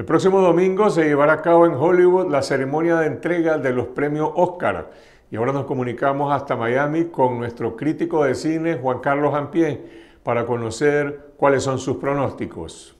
El próximo domingo se llevará a cabo en Hollywood la ceremonia de entrega de los premios Oscar. Y ahora nos comunicamos hasta Miami con nuestro crítico de cine, Juan Carlos Ampié, para conocer cuáles son sus pronósticos.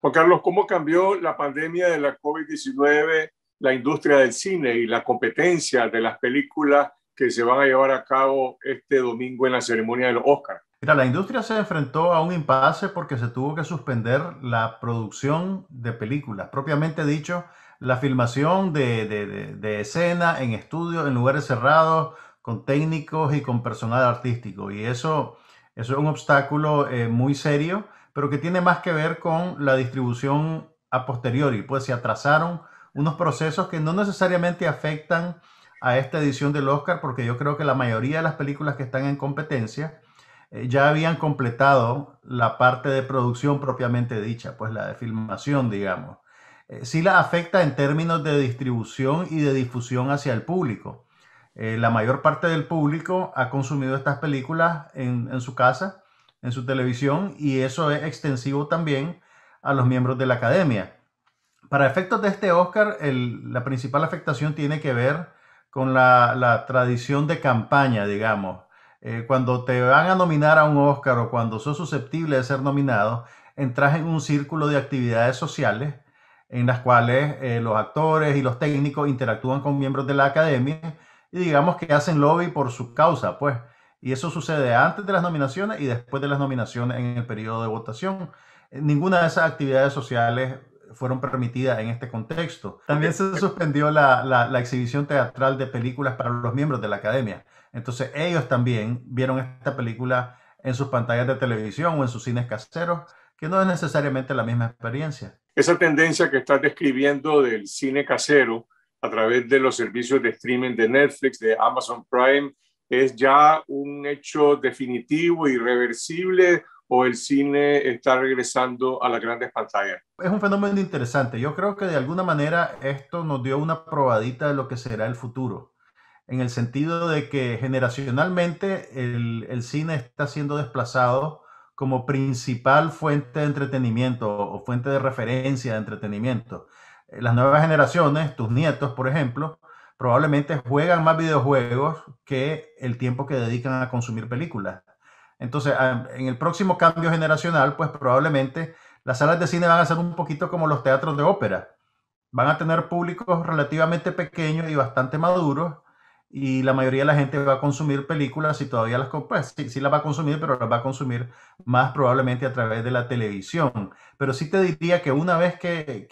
Juan Carlos, ¿cómo cambió la pandemia de la COVID-19 la industria del cine y la competencia de las películas que se van a llevar a cabo este domingo en la ceremonia de los Óscar? Mira, la industria se enfrentó a un impasse porque se tuvo que suspender la producción de películas, propiamente dicho, la filmación de, de, escena en estudios, en lugares cerrados, con técnicos y con personal artístico. Y eso, es un obstáculo eh, muy serio, pero que tiene más que ver con la distribución a posteriori, pues se atrasaron unos procesos que no necesariamente afectan a esta edición del Oscar, porque yo creo que la mayoría de las películas que están en competencia, eh, ya habían completado la parte de producción propiamente dicha, pues la de filmación, digamos. Eh, sí la afecta en términos de distribución y de difusión hacia el público. Eh, la mayor parte del público ha consumido estas películas en, su casa, en su televisión, y eso es extensivo también a los miembros de la academia. Para efectos de este Oscar, la principal afectación tiene que ver con la tradición de campaña, digamos eh, cuando te van a nominar a un Oscar o cuando sos susceptible de ser nominado, entras en un círculo de actividades sociales en las cuales eh, los actores y los técnicos interactúan con miembros de la academia y digamos que hacen lobby por su causa, pues. Y eso sucede antes de las nominaciones y después de las nominaciones en el periodo de votación. Eh, ninguna de esas actividades sociales fueron permitidas en este contexto. También se suspendió la, exhibición teatral de películas para los miembros de la academia. Entonces ellos también vieron esta película en sus pantallas de televisión o en sus cines caseros, que no es necesariamente la misma experiencia. Esa tendencia que estás describiendo del cine casero a través de los servicios de streaming de Netflix, de Amazon Prime, es ya un hecho definitivo, irreversible o el cine está regresando a las grandes pantallas. Es un fenómeno interesante. Yo creo que de alguna manera esto nos dio una probadita de lo que será el futuro, en el sentido de que generacionalmente el, cine está siendo desplazado como principal fuente de entretenimiento o fuente de referencia de entretenimiento. Eh, las nuevas generaciones, tus nietos, por ejemplo, probablemente juegan más videojuegos que el tiempo que dedican a consumir películas. Entonces, ah, en el próximo cambio generacional, pues probablemente las salas de cine van a ser un poquito como los teatros de ópera. Van a tener públicos relativamente pequeños y bastante maduros y la mayoría de la gente va a consumir películas y todavía las pues, sí, sí las va a consumir, pero las va a consumir más probablemente a través de la televisión. Pero sí te diría que una vez que,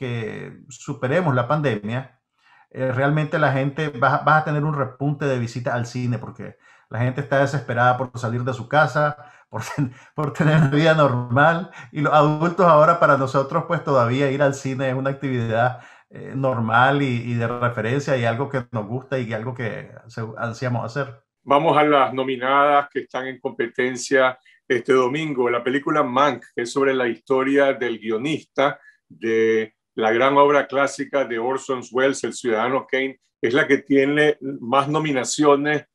superemos la pandemia, eh, realmente la gente va, va, a tener un repunte de visitas al cine porque la gente está desesperada por salir de su casa, por, por tener una vida normal. Y los adultos ahora para nosotros, pues todavía ir al cine es una actividad eh, normal y, y, de referencia y algo que nos gusta y algo que ansiamos hacer. Vamos a las nominadas que están en competencia este domingo. La película Mank, que es sobre la historia del guionista de la gran obra clásica de Orson Welles, El Ciudadano Kane, es la que tiene más nominaciones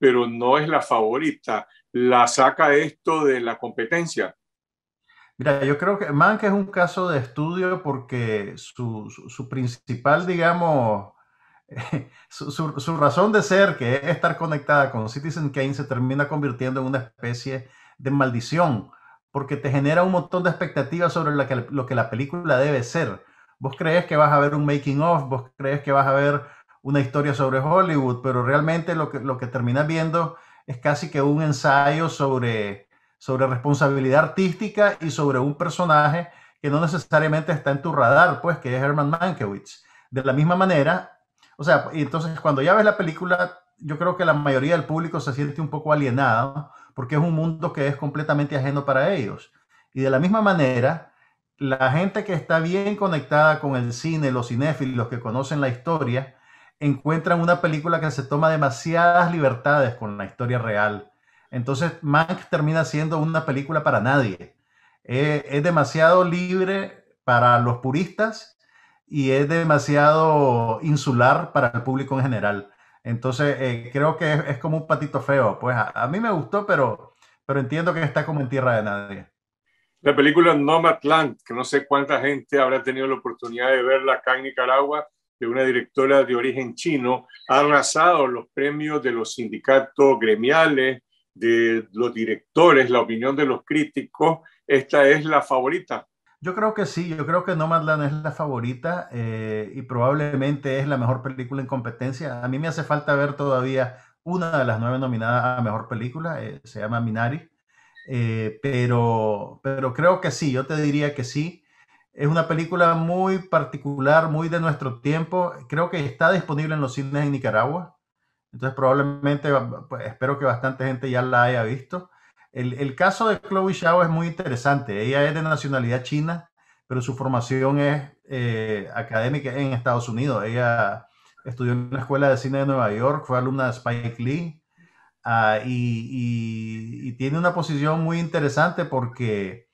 pero no es la favorita. La saca esto de la competencia. Mira, yo creo que Mank es un caso de estudio porque su, principal, digamos, su, razón de ser, que es estar conectada con Citizen Kane, se termina convirtiendo en una especie de maldición, porque te genera un montón de expectativas sobre lo que, lo que la película debe ser. Vos crees que vas a ver un making of, vos crees que vas a ver una historia sobre Hollywood, pero realmente lo que, lo que terminas viendo es casi que un ensayo sobre, sobre responsabilidad artística y sobre un personaje que no necesariamente está en tu radar, pues, que es Herman Mankiewicz. De la misma manera, o sea, y entonces cuando ya ves la película, yo creo que la mayoría del público se siente un poco alienado, porque es un mundo que es completamente ajeno para ellos. Y de la misma manera, la gente que está bien conectada con el cine, los cinéfilos que conocen la historia, encuentran una película que se toma demasiadas libertades con la historia real. Entonces, Max termina siendo una película para nadie. Eh, es demasiado libre para los puristas y es demasiado insular para el público en general. Entonces, eh, creo que es, como un patito feo. Pues a, mí me gustó, pero, pero entiendo que está como en tierra de nadie. La película Nomadland, que no sé cuánta gente habrá tenido la oportunidad de verla acá en Nicaragua, de una directora de origen chino, ha arrasado los premios de los sindicatos gremiales, de los directores, la opinión de los críticos. Esta es la favorita. Yo creo que sí, yo creo que Nomadland es la favorita eh, y probablemente es la mejor película en competencia. A mí me hace falta ver todavía una de las nueve nominadas a mejor película, eh, se llama Minari, eh, pero, pero creo que sí, yo te diría que sí. Es una película muy particular, muy de nuestro tiempo. Creo que está disponible en los cines en Nicaragua. Entonces probablemente, pues, espero que bastante gente ya la haya visto. El, caso de Chloe Zhao es muy interesante. Ella es de nacionalidad china, pero su formación es eh, académica en Estados Unidos. Ella estudió en la Escuela de Cine de Nueva York, fue alumna de Spike Lee ah, y, tiene una posición muy interesante porque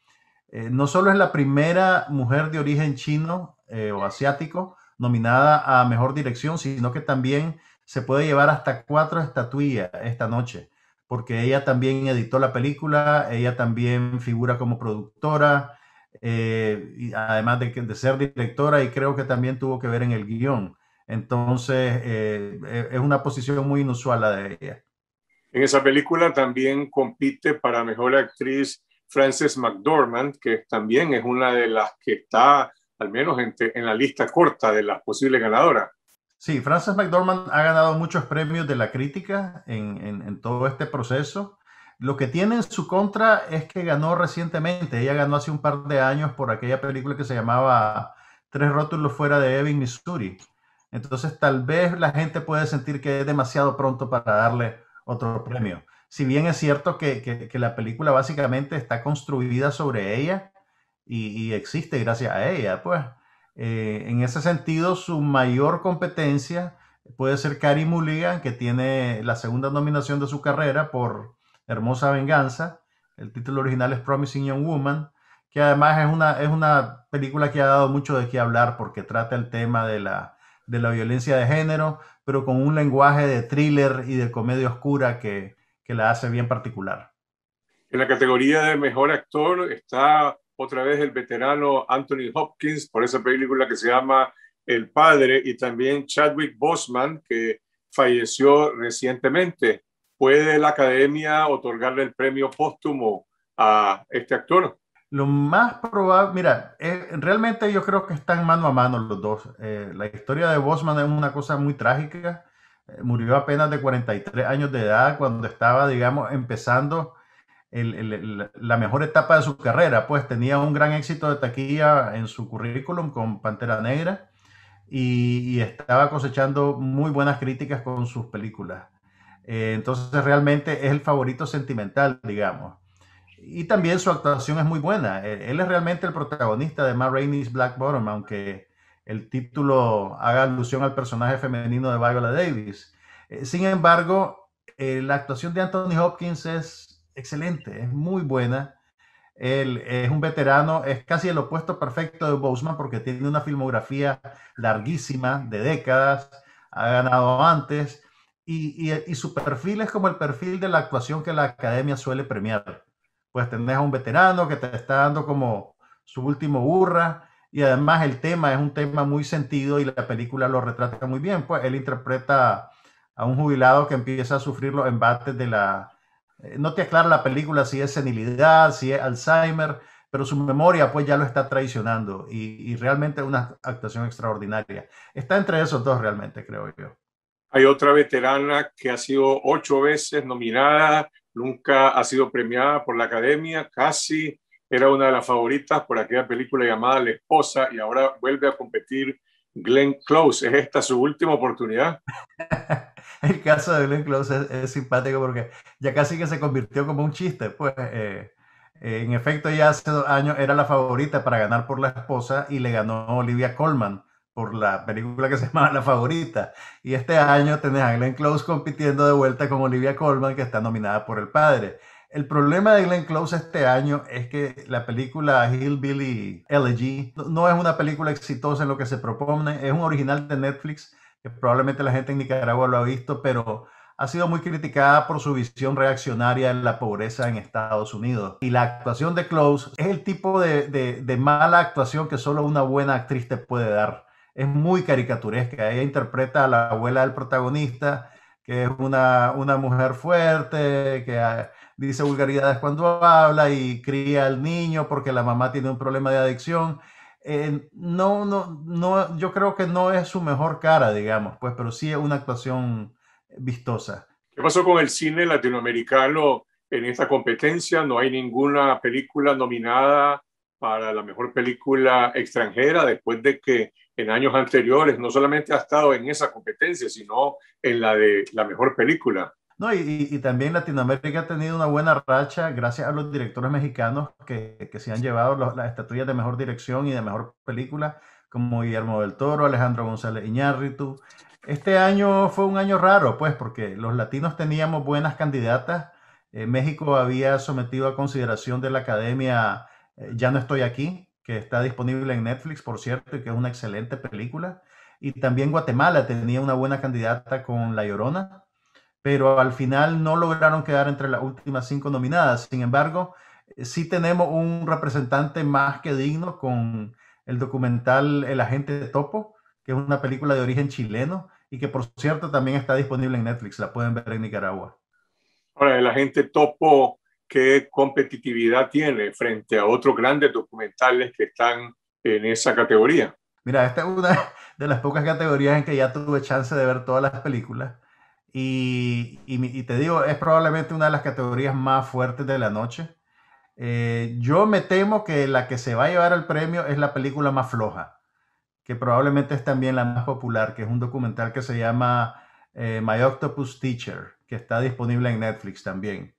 eh, no solo es la primera mujer de origen chino eh, o asiático nominada a mejor dirección, sino que también se puede llevar hasta cuatro estatuillas esta noche, porque ella también editó la película, ella también figura como productora, eh, y además de, ser directora y creo que también tuvo que ver en el guión. Entonces, e, es una posición muy inusual la de ella. En esa película también compite para mejor actriz Frances McDormand, que también es una de las que está al menos en, la lista corta de las posibles ganadoras. Sí, Frances McDormand ha ganado muchos premios de la crítica en, todo este proceso. Lo que tiene en su contra es que ganó recientemente. Ella ganó hace un par de años por aquella película que se llamaba Tres rótulos fuera de Ebbing, Missouri. Entonces, tal vez la gente puede sentir que es demasiado pronto para darle otro premio si bien es cierto que, la película básicamente está construida sobre ella y, existe gracias a ella, pues eh, en ese sentido su mayor competencia puede ser Carrie Mulligan, que tiene la segunda nominación de su carrera por Hermosa Venganza. El título original es Promising Young Woman, que además es una, es una película que ha dado mucho de qué hablar porque trata el tema de la, de la violencia de género, pero con un lenguaje de thriller y de comedia oscura que, que la hace bien particular. En la categoría de mejor actor está otra vez el veterano Anthony Hopkins por esa película que se llama El Padre y también Chadwick Bosman que falleció recientemente. ¿Puede la academia otorgarle el premio póstumo a este actor? Lo más probable, mira, eh, realmente yo creo que están mano a mano los dos. Eh, la historia de Bosman es una cosa muy trágica eh, murió apenas de 43 años de edad cuando estaba, digamos, empezando la mejor etapa de su carrera, pues tenía un gran éxito de taquilla en su currículum con Pantera Negra y, estaba cosechando muy buenas críticas con sus películas. Eh, entonces realmente es el favorito sentimental, digamos. Y también su actuación es muy buena. Eh, él, es realmente el protagonista de Ma Rainey's Black Bottom, aunque el título haga alusión al personaje femenino de Viola Davis. Eh, sin embargo, eh, la actuación de Anthony Hopkins es excelente, es muy buena. Él es un veterano, es casi el opuesto perfecto de Boseman porque tiene una filmografía larguísima, de décadas, ha ganado antes y, y su perfil es como el perfil de la actuación que la academia suele premiar. Pues tenés a un veterano que te está dando como su último burra, y además el tema es un tema muy sentido y la película lo retrata muy bien. Pues él interpreta a un jubilado que empieza a sufrir los embates de la... Eh, no te aclara la película si es senilidad, si es Alzheimer, pero su memoria pues ya lo está traicionando y, realmente una actuación extraordinaria. Está entre esos dos realmente, creo yo. Hay otra veterana que ha sido ocho veces nominada, nunca ha sido premiada por la academia, casi era una de las favoritas por aquella película llamada La Esposa y ahora vuelve a competir Glenn Close. ¿Es esta su última oportunidad? el caso de Glenn Close es, simpático porque ya casi que se convirtió como un chiste. Pues eh, eh, en efecto ya hace dos años era la favorita para ganar por La Esposa y le ganó Olivia Colman por la película que se llama La Favorita. Y este año tenés a Glenn Close compitiendo de vuelta con Olivia Colman, que está nominada por El Padre. El problema de Glenn Close este año es que la película Hillbilly Elegy no es una película exitosa en lo que se propone, es un original de Netflix que probablemente la gente en Nicaragua lo ha visto, pero ha sido muy criticada por su visión reaccionaria en la pobreza en Estados Unidos. Y la actuación de Close es el tipo de, mala actuación que solo una buena actriz te puede dar. Es muy caricaturesca. Ella interpreta a la abuela del protagonista, que es una mujer fuerte, que dice vulgaridades cuando habla y cría al niño porque la mamá tiene un problema de adicción. Eh, no, no, no, yo creo que no es su mejor cara, digamos, pues, pero sí es una actuación vistosa. ¿Qué pasó con el cine latinoamericano en esta competencia? No hay ninguna película nominada para la mejor película extranjera después de que en años anteriores no solamente ha estado en esa competencia, sino en la de la mejor película. No, y, y, también Latinoamérica ha tenido una buena racha gracias a los directores mexicanos que, se han llevado las estatuillas de mejor dirección y de mejor película, como Guillermo del Toro, Alejandro González Iñárritu. Este año fue un año raro, pues, porque los latinos teníamos buenas candidatas. Eh, México había sometido a consideración de la academia eh, Ya no estoy aquí, que está disponible en Netflix, por cierto, y que es una excelente película. Y también Guatemala tenía una buena candidata con La Llorona pero al final no lograron quedar entre las últimas cinco nominadas. Sin embargo, eh, sí tenemos un representante más que digno con el documental El agente de Topo, que es una película de origen chileno y que por cierto también está disponible en Netflix, la pueden ver en Nicaragua. Ahora, el agente Topo, ¿qué competitividad tiene frente a otros grandes documentales que están en esa categoría? Mira, esta es una de las pocas categorías en que ya tuve chance de ver todas las películas y, te digo, es probablemente una de las categorías más fuertes de la noche. Eh, yo me temo que la que se va a llevar el premio es la película más floja, que probablemente es también la más popular, que es un documental que se llama eh, My Octopus Teacher, que está disponible en Netflix también,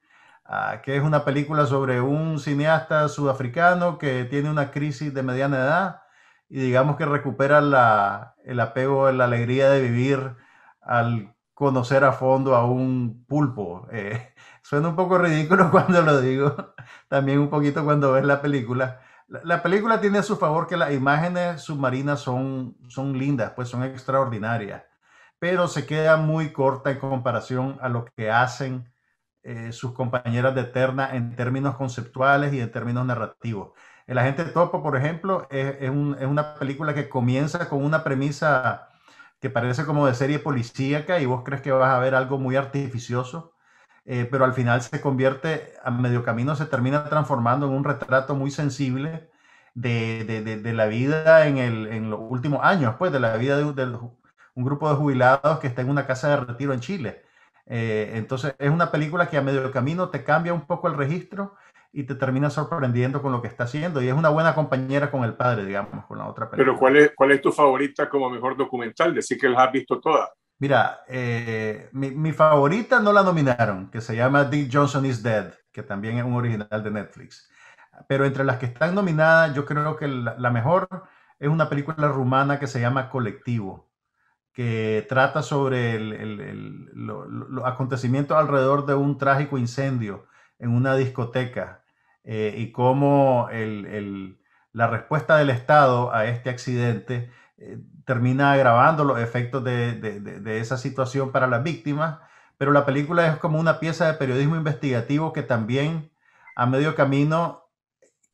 ah, que es una película sobre un cineasta sudafricano que tiene una crisis de mediana edad y digamos que recupera el apego, la alegría de vivir al conocer a fondo a un pulpo. Eh, suena un poco ridículo cuando lo digo, también un poquito cuando ves la película. La, película tiene a su favor que las imágenes submarinas son, son lindas, pues son extraordinarias, pero se queda muy corta en comparación a lo que hacen eh, sus compañeras de Eterna en términos conceptuales y en términos narrativos. El agente topo, por ejemplo, es, es una película que comienza con una premisa que parece como de serie policíaca y vos crees que vas a ver algo muy artificioso, eh, pero al final se convierte, a medio camino se termina transformando en un retrato muy sensible de, la vida en, los últimos años, pues de la vida de, un grupo de jubilados que está en una casa de retiro en Chile. Eh, entonces es una película que a medio camino te cambia un poco el registro y te termina sorprendiendo con lo que está haciendo. Y es una buena compañera con el padre, digamos, con la otra película. Pero ¿cuál es, cuál es tu favorita como mejor documental? Decir que las has visto todas. Mira, eh, mi, mi, favorita no la nominaron, que se llama Dick Johnson is Dead, que también es un original de Netflix. Pero entre las que están nominadas, yo creo que la, mejor es una película rumana que se llama Colectivo, que trata sobre el, el, el, los acontecimientos alrededor de un trágico incendio en una discoteca eh, y cómo la respuesta del Estado a este accidente eh, termina agravando los efectos de, de, esa situación para las víctimas, pero la película es como una pieza de periodismo investigativo que también a medio camino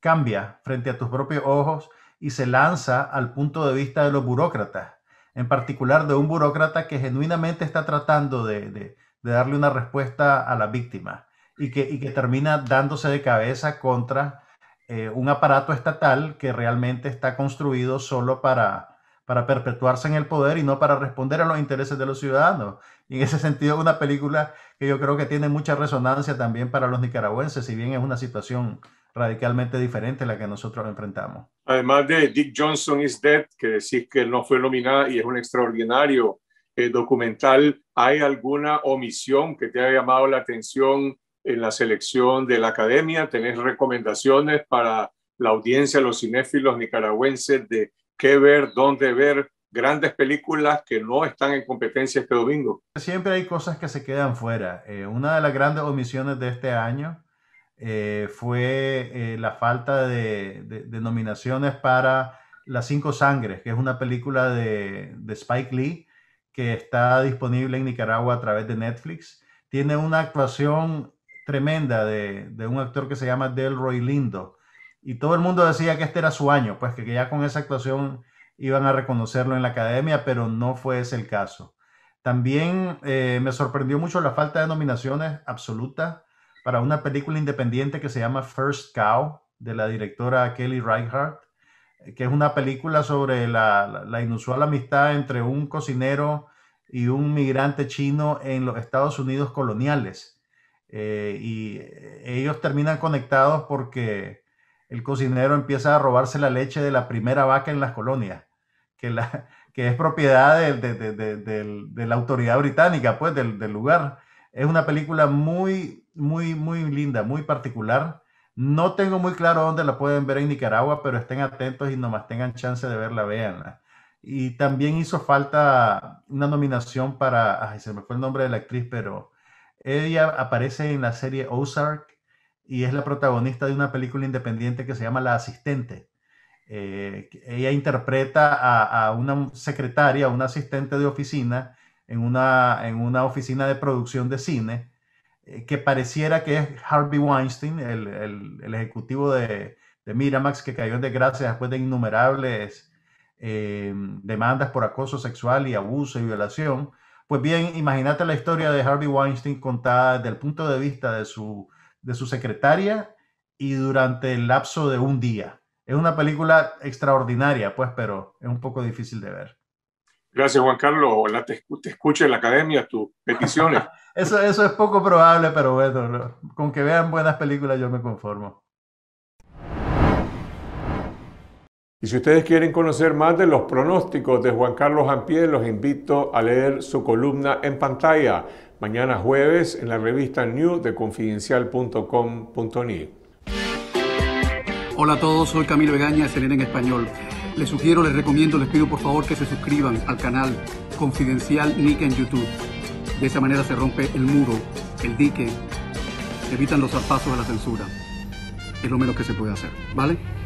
cambia frente a tus propios ojos y se lanza al punto de vista de los burócratas, en particular de un burócrata que genuinamente está tratando de, darle una respuesta a la víctima y que, y que termina dándose de cabeza contra eh, un aparato estatal que realmente está construido solo para, para perpetuarse en el poder y no para responder a los intereses de los ciudadanos. Y en ese sentido, una película que yo creo que tiene mucha resonancia también para los nicaragüenses, si bien es una situación radicalmente diferente la que nosotros enfrentamos. Además de Dick Johnson is Dead, que decís que no fue nominada y es un extraordinario eh, documental, ¿hay alguna omisión que te haya llamado la atención en la selección de la academia. ¿Tenés recomendaciones para la audiencia, los cinéfilos nicaragüenses de qué ver, dónde ver? grandes películas que no están en competencia este domingo. Siempre hay cosas que se quedan fuera. Eh, una de las grandes omisiones de este año eh, fue eh, la falta de, nominaciones para Las Cinco Sangres, que es una película de, de, Spike Lee que está disponible en Nicaragua a través de Netflix. Tiene una actuación tremenda de, un actor que se llama Delroy Lindo. Y todo el mundo decía que este era su año, pues que, ya con esa actuación iban a reconocerlo en la academia, pero no fue ese el caso. También eh, me sorprendió mucho la falta de nominaciones absolutas para una película independiente que se llama First Cow, de la directora Kelly Reichardt, que es una película sobre la inusual amistad entre un cocinero y un migrante chino en los Estados Unidos coloniales eh, y eh, ellos terminan conectados porque el cocinero empieza a robarse la leche de la primera vaca en las colonias, que, la, que es propiedad de, la autoridad británica, pues, del, lugar. Es una película muy, muy, muy linda, muy particular. No tengo muy claro dónde la pueden ver en Nicaragua, pero estén atentos y nomás tengan chance de verla, veanla Y también hizo falta una nominación para, ay, se me fue el nombre de la actriz, pero ella aparece en la serie Ozark y es la protagonista de una película independiente que se llama La Asistente. Eh, ella interpreta a, una secretaria, una asistente de oficina en una, oficina de producción de cine eh, que pareciera que es Harvey Weinstein, el, ejecutivo de, Miramax que cayó en desgracia después de innumerables eh, demandas por acoso sexual y abuso y violación pues bien, imagínate la historia de Harvey Weinstein contada desde el punto de vista de su, de su secretaria y durante el lapso de un día. Es una película extraordinaria, pues, pero es un poco difícil de ver. Gracias, Juan Carlos. te, te escuche en la academia tus peticiones. eso, eso es poco probable, pero bueno, con que vean buenas películas yo me conformo. Y si ustedes quieren conocer más de los pronósticos de Juan Carlos Ampié, los invito a leer su columna en pantalla mañana jueves en la revista New de confidencial.com.ni. Hola a todos, soy Camilo Vegaña, CNN en español. Les sugiero, les recomiendo, les pido por favor que se suscriban al canal Confidencial Nick en YouTube. De esa manera se rompe el muro, el dique, evitan los zarpazos de la censura. Es lo menos que se puede hacer, ¿vale?